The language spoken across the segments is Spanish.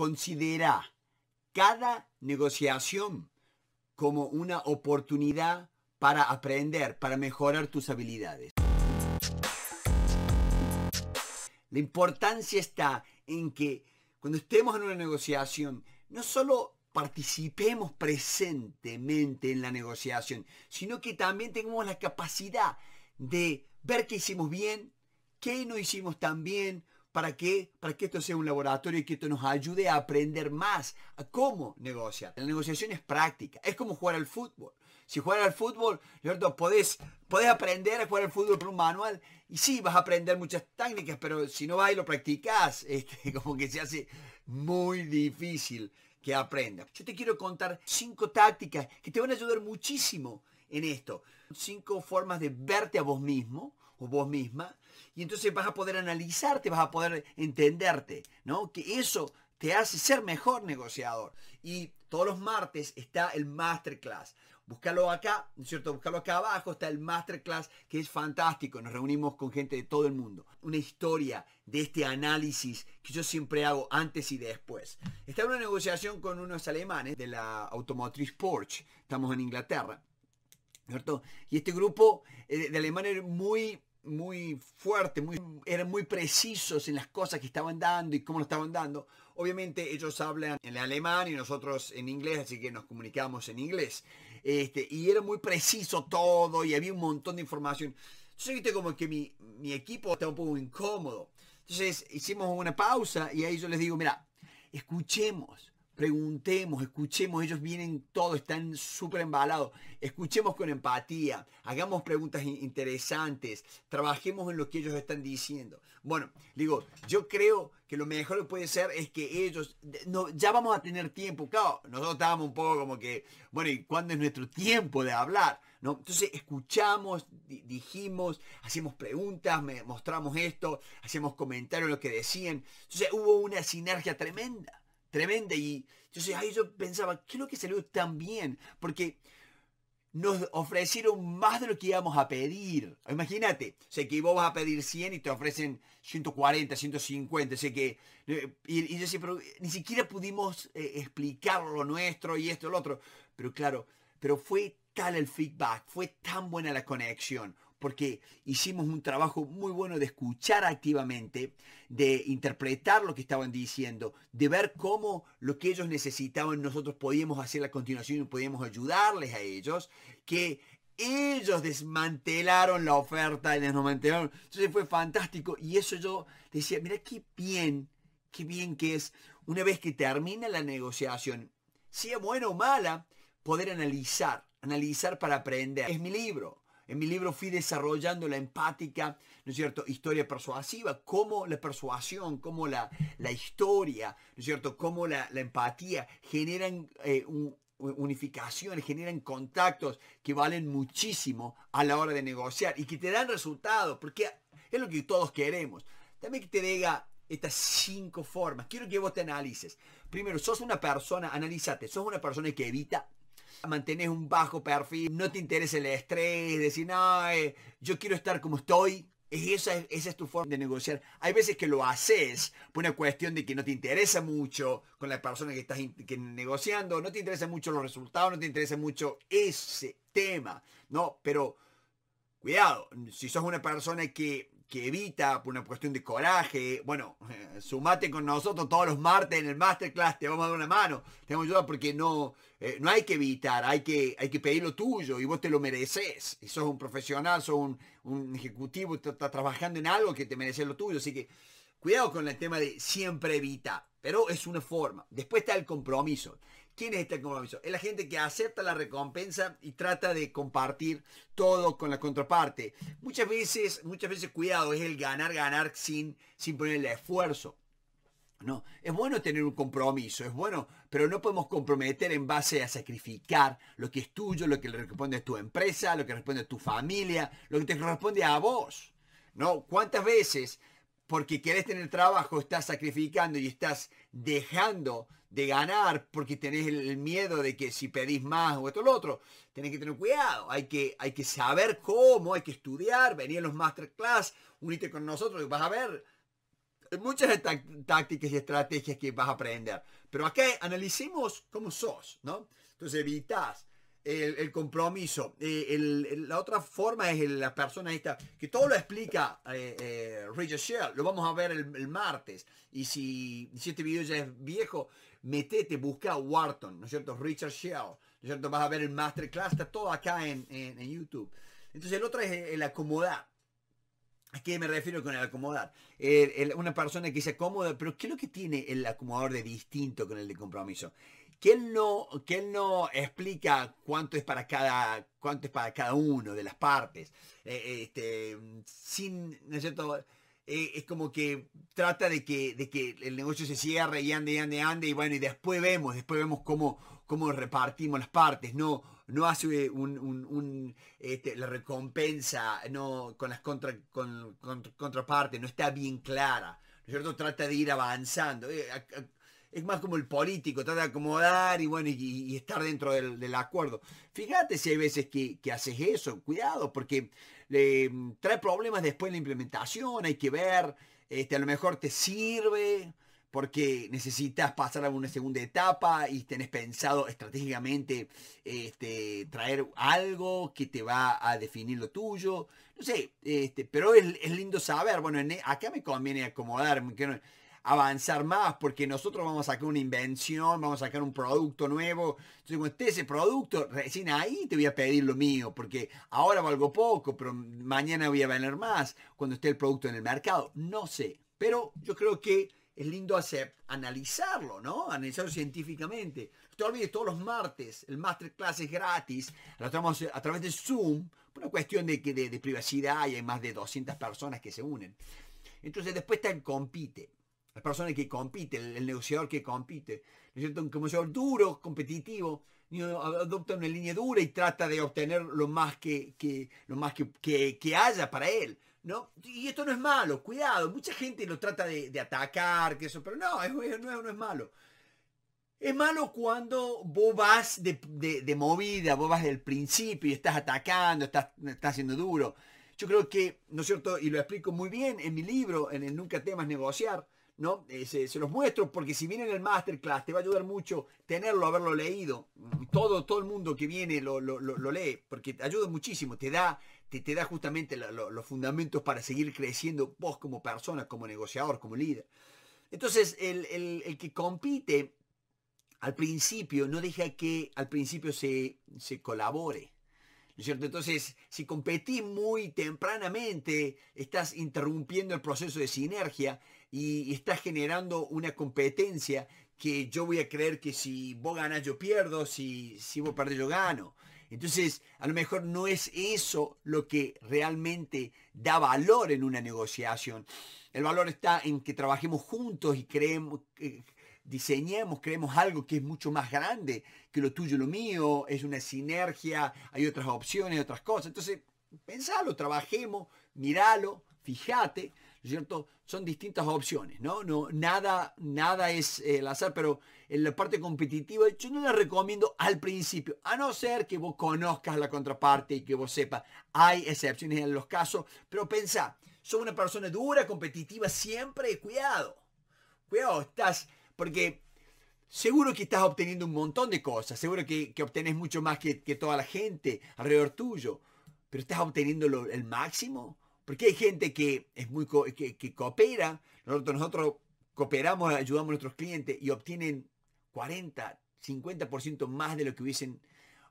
Considera cada negociación como una oportunidad para aprender, para mejorar tus habilidades. La importancia está en que cuando estemos en una negociación, no solo participemos presentemente en la negociación, sino que también tengamos la capacidad de ver qué hicimos bien, qué no hicimos tan bien, ¿Para qué? Para que esto sea un laboratorio y que esto nos ayude a aprender más a cómo negociar. La negociación es práctica, es como jugar al fútbol. Si juegas al fútbol, ¿cierto? Podés, podés aprender a jugar al fútbol por un manual y sí, vas a aprender muchas técnicas, pero si no vas y lo practicas, este, como que se hace muy difícil que aprendas. Yo te quiero contar cinco tácticas que te van a ayudar muchísimo en esto. Cinco formas de verte a vos mismo o vos misma, y entonces vas a poder analizarte, vas a poder entenderte, ¿no? Que eso te hace ser mejor negociador. Y todos los martes está el masterclass. Búscalo acá, cierto? Búscalo acá abajo, está el masterclass que es fantástico. Nos reunimos con gente de todo el mundo. Una historia de este análisis que yo siempre hago antes y después. Está una negociación con unos alemanes de la automotriz Porsche. Estamos en Inglaterra. ¿Cierto? Y este grupo eh, de alemanes muy muy fuerte, muy, eran muy precisos en las cosas que estaban dando y cómo lo estaban dando. Obviamente ellos hablan en alemán y nosotros en inglés, así que nos comunicamos en inglés. Este, y era muy preciso todo y había un montón de información. Entonces viste como que mi, mi equipo estaba un poco incómodo. Entonces hicimos una pausa y ahí yo les digo, mira, escuchemos preguntemos, escuchemos, ellos vienen todos, están súper embalados, escuchemos con empatía, hagamos preguntas interesantes, trabajemos en lo que ellos están diciendo. Bueno, digo, yo creo que lo mejor que puede ser es que ellos, no, ya vamos a tener tiempo, claro, nosotros estábamos un poco como que, bueno, ¿y cuándo es nuestro tiempo de hablar? ¿No? Entonces escuchamos, dijimos, hacemos preguntas, mostramos esto, hacemos comentarios lo que decían. Entonces hubo una sinergia tremenda tremenda. Y yo pensaba, ¿qué es lo que salió tan bien? Porque nos ofrecieron más de lo que íbamos a pedir. Imagínate, sé que vos vas a pedir 100 y te ofrecen 140, 150, sé que... Eh, y, yo decía, pero ni siquiera pudimos eh, explicar lo nuestro y esto, lo otro. Pero claro, pero fue tal el feedback, fue tan buena la conexión porque hicimos un trabajo muy bueno de escuchar activamente, de interpretar lo que estaban diciendo, de ver cómo lo que ellos necesitaban nosotros podíamos hacer a continuación y podíamos ayudarles a ellos, que ellos desmantelaron la oferta y desmantelaron. Entonces fue fantástico y eso yo decía, mira qué bien, qué bien que es una vez que termina la negociación, sea buena o mala, poder analizar, analizar para aprender. Es mi libro. En mi libro fui desarrollando la empática, ¿no es cierto?, historia persuasiva, cómo la persuasión, cómo la, la historia, ¿no es cierto?, cómo la, empatía generan eh, unificación, generan contactos que valen muchísimo a la hora de negociar y que te dan resultados, porque es lo que todos queremos. También que te diga estas cinco formas. Quiero que vos te analices. Primero, sos una persona, analízate, sos una persona que evita mantenés un bajo perfil, no te interesa el estrés, decir, no, eh, yo quiero estar como estoy. Esa es, esa es tu forma de negociar. Hay veces que lo haces por una cuestión de que no te interesa mucho con la persona que estás negociando, no te interesa mucho los resultados, no te interesa mucho ese tema, ¿no? Pero cuidado, si sos una persona que que evita por una cuestión de coraje. Bueno, eh, sumate con nosotros todos los martes en el masterclass, te vamos a dar una mano, te vamos a ayudar porque no, eh, no hay que evitar, hay que, hay que pedir lo tuyo y vos te lo mereces. Y sos un profesional, sos un, un ejecutivo, estás trabajando en algo que te merece lo tuyo. Así que cuidado con el tema de siempre evita... pero es una forma. Después está el compromiso. ¿Quién es este compromiso? Es la gente que acepta la recompensa y trata de compartir todo con la contraparte. Muchas veces, muchas veces, cuidado, es el ganar, ganar sin, sin ponerle esfuerzo. No, es bueno tener un compromiso, es bueno, pero no podemos comprometer en base a sacrificar lo que es tuyo, lo que le corresponde a tu empresa, lo que responde a tu familia, lo que te corresponde a vos. ¿No? ¿Cuántas veces porque querés tener trabajo estás sacrificando y estás dejando de ganar porque tenés el miedo de que si pedís más o esto o lo otro, tenés que tener cuidado. Hay que, hay que saber cómo, hay que estudiar, venir a los masterclass, unirte con nosotros y vas a ver muchas tácticas y estrategias que vas a aprender. Pero acá analicemos cómo sos, ¿no? Entonces evitas el, compromiso. Eh, la otra forma es la persona que todo lo explica eh, eh, Richard Shell. Lo vamos a ver el, martes. Y si, si, este video ya es viejo, metete, busca a Wharton, ¿no es cierto? Richard Shell, ¿no es cierto? Vas a ver el masterclass, está todo acá en, YouTube. Entonces el otro es el acomodar. ¿A qué me refiero con el acomodar? una persona que se acomoda, pero ¿qué es lo que tiene el acomodador de distinto con el de compromiso? Que él no, que no explica cuánto es para cada, cuánto es para cada uno de las partes. Eh, este, sin, ¿no es cierto? Eh, es como que trata de que, que el negocio se cierre y ande, ande, ande, y bueno, y después vemos, después vemos cómo, cómo repartimos las partes, no, no hace un, este, la recompensa no, con las contra, con, contrapartes, no está bien clara, ¿no Trata de ir avanzando. Eh, es más como el político, trata de acomodar y bueno, y, estar dentro del, acuerdo. Fíjate si hay veces que, que haces eso, cuidado, porque Mm, trae problemas después en la implementación, hay que ver, este, a lo mejor te sirve porque necesitas pasar a una segunda etapa y tenés pensado estratégicamente este, traer algo que te va a definir lo tuyo. No sé, este, pero es, lindo saber. Bueno, e, acá me conviene acomodarme. Que no, avanzar más porque nosotros vamos a sacar una invención, vamos a sacar un producto nuevo. Entonces, cuando esté ese producto, recién ahí te voy a pedir lo mío, porque ahora valgo poco, pero mañana voy a vender más cuando esté el producto en el mercado. No sé, pero yo creo que es lindo hacer, analizarlo, ¿no? Analizarlo científicamente. No olvides, todos los martes el masterclass es gratis, lo tenemos a través de Zoom, por una cuestión de, privacidad y hay más de 200 personas que se unen. Entonces después está el compite la persona que compiten, el, negociador que compite, ¿no es cierto? Un negociador duro, competitivo, adopta una línea dura y trata de obtener lo más que, lo más que, haya para él. ¿No? Y esto no es malo, cuidado, mucha gente lo trata de, atacar, que eso, pero no, es, no, no es malo. Es malo cuando vos vas de, movida, vos vas del principio y estás atacando, estás, estás siendo duro. Yo creo que, ¿no es cierto? Y lo explico muy bien en mi libro, en el Nunca temas negociar, ¿no? Eh, se, los muestro porque si viene en el masterclass te va a ayudar mucho tenerlo, haberlo leído. Todo, todo el mundo que viene lo, lee porque te ayuda muchísimo, te da, te da justamente los fundamentos para seguir creciendo vos como persona, como negociador, como líder. Entonces, el, que compite al principio, no deja que al principio se, se colabore cierto? Entonces, si competís muy tempranamente, estás interrumpiendo el proceso de sinergia y estás generando una competencia que yo voy a creer que si vos ganás yo pierdo, si, si vos perdés yo gano. Entonces, a lo mejor no es eso lo que realmente da valor en una negociación. El valor está en que trabajemos juntos y creemos, eh, diseñemos, creemos algo que es mucho más grande que lo tuyo lo mío, es una sinergia, hay otras opciones, otras cosas. Entonces, pensalo, trabajemos, míralo, fíjate, ¿cierto? Son distintas opciones, ¿no? no nada, nada es el eh, azar, pero en la parte competitiva yo no la recomiendo al principio, a no ser que vos conozcas la contraparte y que vos sepas. Hay excepciones en los casos, pero pensá, soy una persona dura, competitiva siempre, cuidado. Cuidado, estás porque seguro que estás obteniendo un montón de cosas, seguro que, que mucho más que, toda la gente alrededor tuyo, pero estás obteniendo el máximo. Porque hay gente que es muy que, coopera, nosotros, nosotros cooperamos, ayudamos a nuestros clientes y obtienen 40, 50% más de lo que hubiesen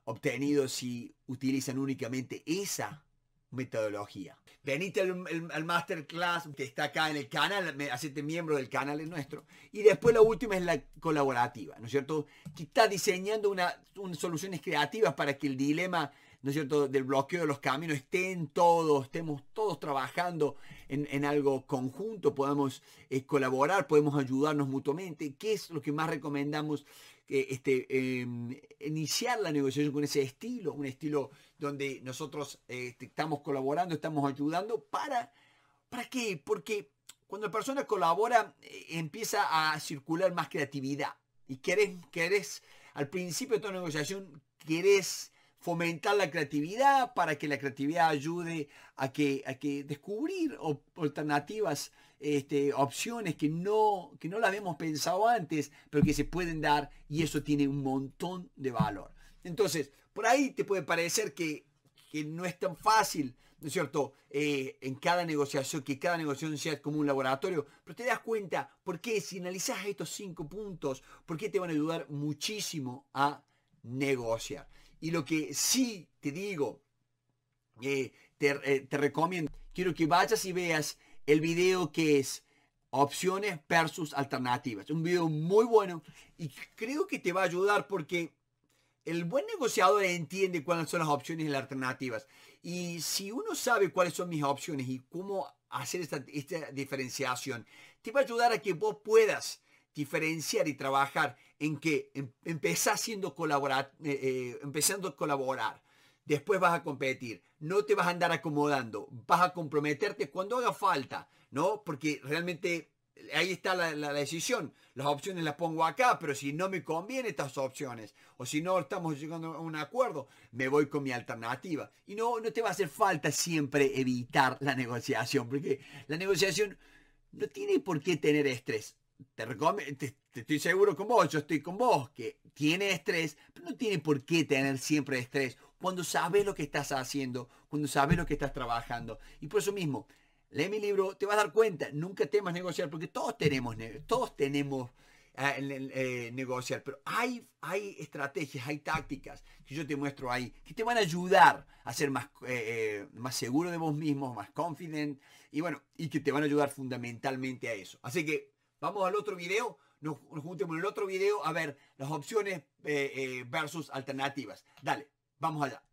obtenido si utilizan únicamente esa metodología. Venite al, masterclass que está acá en el canal, hacete miembro del canal es nuestro. Y después la última es la colaborativa, ¿no es cierto? Que está diseñando una, soluciones creativas para que el dilema, ¿no es cierto?, del bloqueo de los caminos esté en todos, estemos todos trabajando en, algo conjunto, podamos eh, colaborar, podemos ayudarnos mutuamente. ¿Qué es lo que más recomendamos? Eh, este, em, iniciar la negociación con ese estilo, un estilo donde nosotros este, estamos colaborando, estamos ayudando, ¿para, ¿para qué? Porque cuando la persona colabora eh, empieza a circular más creatividad y querés, querés al principio de toda negociación, querés fomentar la creatividad, para que la creatividad ayude a que, descubrir alternativas, este, opciones que no, que no las habíamos pensado antes, pero que se pueden dar y eso tiene un montón de valor. Entonces, por ahí te puede parecer que, no es tan fácil, ¿no es cierto?, eh, en cada negociación, que cada negociación sea como un laboratorio, pero te das cuenta por qué si analizas estos cinco puntos, por qué te van a ayudar muchísimo a negociar. Y lo que sí te digo, eh, eh, te, recomiendo, quiero que vayas y veas el video que es opciones versus alternativas. Un video muy bueno y creo que te va a ayudar porque el buen negociador entiende cuáles son las opciones y las alternativas. Y si uno sabe cuáles son mis opciones y cómo hacer esta, esta diferenciación, te va a ayudar a que vos puedas diferenciar y trabajar en que em, empezás siendo colaborar, eh, eh, empezando a colaborar. Después vas a competir, no te vas a andar acomodando, vas a comprometerte cuando haga falta, ¿no? Porque realmente eh, ahí está la, decisión. Las opciones las pongo acá, pero si no me conviene estas opciones, o si no estamos llegando a un acuerdo, me voy con mi alternativa. Y no, no te va a hacer falta siempre evitar la negociación, porque la negociación no tiene por qué tener estrés te, estoy seguro con vos, yo estoy con vos, que tiene estrés, pero no tiene por qué tener siempre estrés cuando sabes lo que estás haciendo, cuando sabes lo que estás trabajando. Y por eso mismo, lee mi libro, te vas a dar cuenta, nunca temas negociar, porque todos tenemos, todos tenemos ah, eh, negociar, pero hay, hay estrategias, hay tácticas que yo te muestro ahí, que te van a ayudar a ser más, eh, eh, más seguro de vos mismo, más confident, y bueno, y que te van a ayudar fundamentalmente a eso. Así que Vamos al otro video, nos, juntemos en el otro video a ver las opciones eh, eh, versus alternativas. Dale, vamos allá.